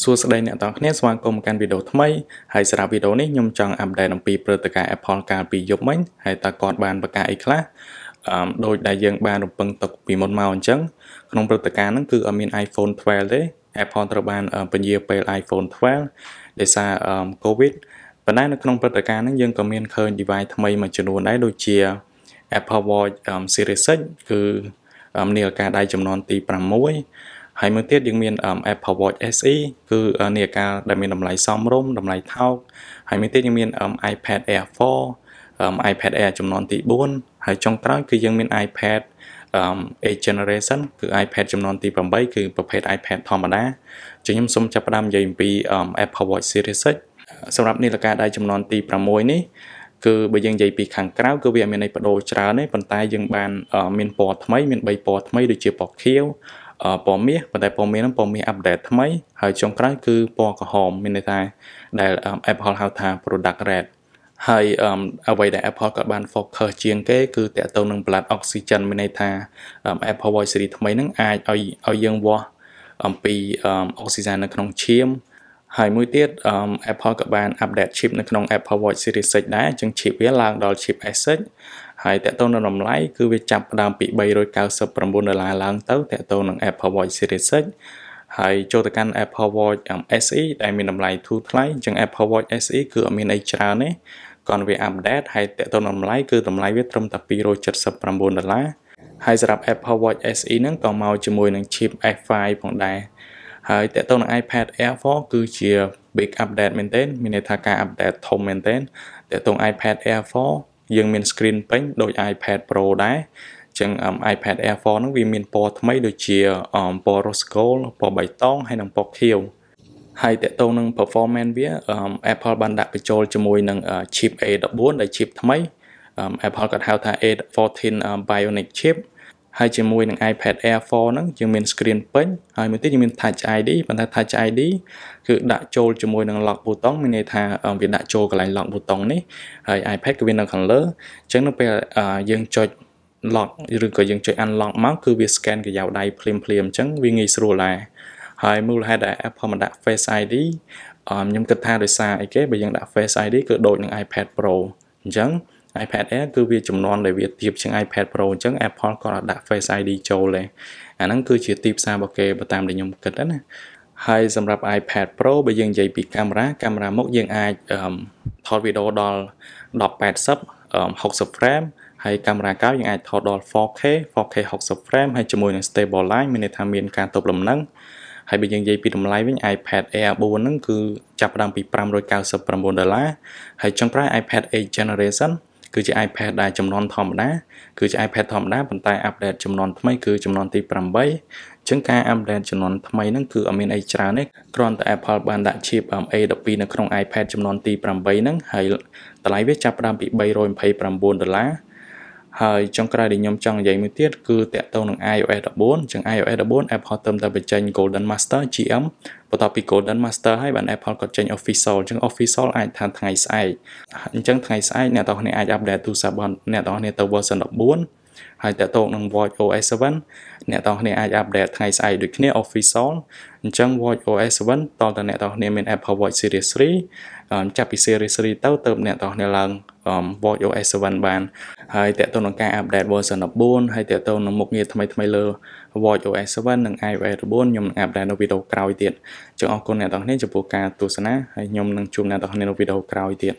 សួស្តីអ្នកទាំងគ្នាស្វាគមន៍មកកាន់វីដេអូថ្មីហើយសម្រាប់វីដេអូនេះខ្ញុំចង់អាប់ដេតអំពីព្រឹត្តិការណ៍ Apple កាលពីយប់មិញហើយតើគាត់បានបង្កើតអីខ្លះអឺដោយដែលយើងបានរំពឹងទុកពីមុនមកអញ្ចឹងក្នុងព្រឹត្តិការណ៍ហ្នឹងគឺអត់មាន iPhone 12ទេ Apple ត្រូវបានពញាពេល iPhone 12ដោយសារ COVID ប៉ុន្តែនៅក្នុងព្រឹត្តិការណ៍ហ្នឹងយើងក៏មានឃើញ device ថ្មីមួយចំនួនដែរដូចជា Apple Watch Series 6គឺនាឡិកាដៃចំនួនទី6ហើយមួយទៀតយើងមាន Apple Watch SE គឺនាฬิកាដែលមានតម្លៃសមរម្យតម្លៃថោកហើយមួយទៀតយើងមាន iPad Air 4 iPad Air ចំនួនទី4ហើយចុងក្រោយគឺយើងមាន iPad 8 generation គឺ iPad ចំនួនទី8គឺប្រភេទ iPad ធម្មតាជាខ្ញុំសូមចាប់ផ្ដើមនិយាយអំពី Apple Watch Series 6សម្រាប់នាឡិកាដៃចំនួនទី6នេះគឺបើយើងនិយាយពីខាងក្រៅគឺវាអត់មានអីបដូរច្រើនទេប៉ុន្តែយើងបានមានពណ៌ថ្មីមាន3ពណ៌ថ្មីដូចជាពណ៌ខៀវពណ៌មាសប៉ុន្តែពណ៌មាសហ្នឹងពណ៌មាសអាប់ដេតថ្មី ហើយចុងក្រោយគឺពណ៌ក្រហមមានន័យថាដែល Apple ហៅថា product red ហើយអ្វីដែល Apple ក៏បាន focus ជាងគេគឺតកតទៅនឹងប្លាត់អុកស៊ីហ្សែនមានន័យថា Apple Watch Series ថ្មីហ្នឹងអាចឲ្យឲ្យយើងវាស់អំពីអុកស៊ីហ្សែននៅក្នុងឈាមហើយមួយទៀត Apple ក៏បាន update chip នៅក្នុង Apple Watch Series 6ដែរអញ្ចឹង chip វាឡើងដល់ chip S6 ហើយតកតូននឹងតម្លៃគឺវាចាប់ផ្ដើមពី399ដុល្លារឡើងទៅតកតូននឹង Apple Watch Series 6ហើយចូលទៅកាន់ Apple Watch SE ដែលមានតម្លៃធូរថ្លៃអញ្ចឹង Apple Watch SE គឺអត់មានអីច្រើនទេគាត់វា update ហើយតកតូនតម្លៃគឺតម្លៃវាត្រឹមតែ279ដុល្លារហើយសម្រាប់ Apple Watch SE ហ្នឹងក៏មកជាមួយនឹង chip F5 ផងដែរហើយតកតូននឹង iPad Air 4គឺជា big update មែនទែនមានន័យថាការ update ធំមែនទែនតកតូន iPad Air 4យើងមាន screen ពេញដូច iPad Pro ដែរចឹង iPad Air 4ហ្នឹងវាមានពណ៌ថ្មីដូចជាពណ៌ rose gold ពណ៌បៃតងហើយនិងពណ៌ខៀវហើយតកតងនឹង performance វា Apple បានដាក់បញ្ចូលជាមួយនឹង chip A14 ដែល chip ថ្មី Apple គាត់ហៅថា A14 Bionic chip ហើយជាមួយនឹង iPad Air 4ហ្នឹងយើងមាន screen ពេញហើយមួយទៀតយើងមាន Touch ID ប៉ុន្តែ Touch ID គឺដាក់ចូលជាមួយនឹង lock button មានន័យថា វាដាក់ចូលកន្លែង lock button នេះហើយ iPad គឺវានៅខាងលើអញ្ចឹងនៅពេលយើងចុច lock ឬក៏យើងចុច unlock មកគឺវា scan កញ្ចៅដៃភ្លាមៗអញ្ចឹងវាងាយស្រួលដែរហើយមូលហេតុដែល Apple មិនដាក់ Face ID ខ្ញុំគិតថាដោយសារអីគេបើយើងដាក់ Face ID គឺដូចនឹង iPad Pro អញ្ចឹង iPad Air គឺវាចំនួនដែលវាទៀបជាង iPad Pro អញ្ចឹង Apple គាត់អាចដាក់ Face ID ចូលដែរអាហ្នឹងគឺជាទីផ្សាររបស់គេបើតាមដែលខ្ញុំគិតណាហើយសម្រាប់ iPad Pro បើយើងនិយាយពីកាមេរ៉ាកាមេរ៉ាមុខយើងអាចថតវីដេអូដល់1080 60 frame ហើយកាមេរ៉ាកៅយើងអាចថតដល់ 4K 4K 60 frame ហើយជាមួយនឹង stable line មានន័យថាមានការទប់លំនឹងហើយបើយើងនិយាយពីតម្លៃវិញ iPad Air 4ហ្នឹងគឺចាប់ផ្ដើមពី599ដុល្លារហើយចុងក្រោយ iPad 8 generation គឺជា iPad ដែលចំនួនធម្មតាគឺជា iPad ធម្មតាប៉ុន្តែ update ចំនួនថ្មីគឺចំនួនទី8អញ្ចឹងការ update ចំនួនថ្មីហ្នឹងគឺអត់មានអីច្រើនទេគ្រាន់តែ Apple បានដាក់ chip A12 នៅក្នុង iPad ចំនួនទី8ហ្នឹងហើយតម្លៃវាចាប់ផ្ដើមពី329ដុល្លារហើយចុងក្រោយដែលខ្ញុំចង់និយាយមួយទៀតគឺតកតងនឹង iOS 14ចឹង iOS 14 Apple ទើបតែបញ្ចេញ Golden Master GM បន្ទាប់ពី Golden Master ហើយបាន Apple ក៏ចេញ Official ចឹង Official អាចថាថ្ងៃស្អែកអញ្ចឹងថ្ងៃស្អែកអ្នកទាំងគ្នាអាចអាប់ដេតទូរស័ព្ទរបស់អ្នកទាំងគ្នាទៅ version 14ហើយតើតោកនឹង Watch OS 7អ្នកទាំងគ្នាអាច update ថ្ងៃស្អែកដូចគ្នា official អញ្ចឹង Watch OS 7តើតើអ្នកទាំងគ្នាមាន Apple Watch Series 3ចាប់ពី Series 3ទៅទៅអ្នកទាំងគ្នាឡើង Watch OS 7បានហើយតើតើនឹងការ update version 14ហើយតើតើនឹងមុខងារថ្មីថ្មីលើ Watch OS 7និង iOS 9ខ្ញុំនឹង update នៅវីដេអូក្រោយទៀតអញ្ចឹងអរគុណអ្នកទាំងគ្នាចំពោះការទស្សនាហើយខ្ញុំនឹងជួបអ្នកទាំងគ្នានៅវីដេអូក្រោយទៀត